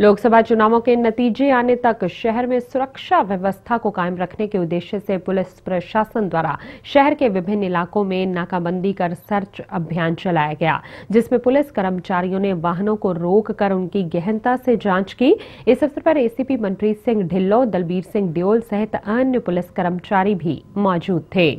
लोकसभा चुनावों के नतीजे आने तक शहर में सुरक्षा व्यवस्था को कायम रखने के उद्देश्य से पुलिस प्रशासन द्वारा शहर के विभिन्न इलाकों में नाकाबंदी कर सर्च अभियान चलाया गया जिसमें पुलिस कर्मचारियों ने वाहनों को रोक कर उनकी गहनता से जांच की इस अवसर पर एसीपी मनप्रीत सिंह ढिल्लो दलबीर सिंह देओल सहित अन्य पुलिस कर्मचारी भी मौजूद थे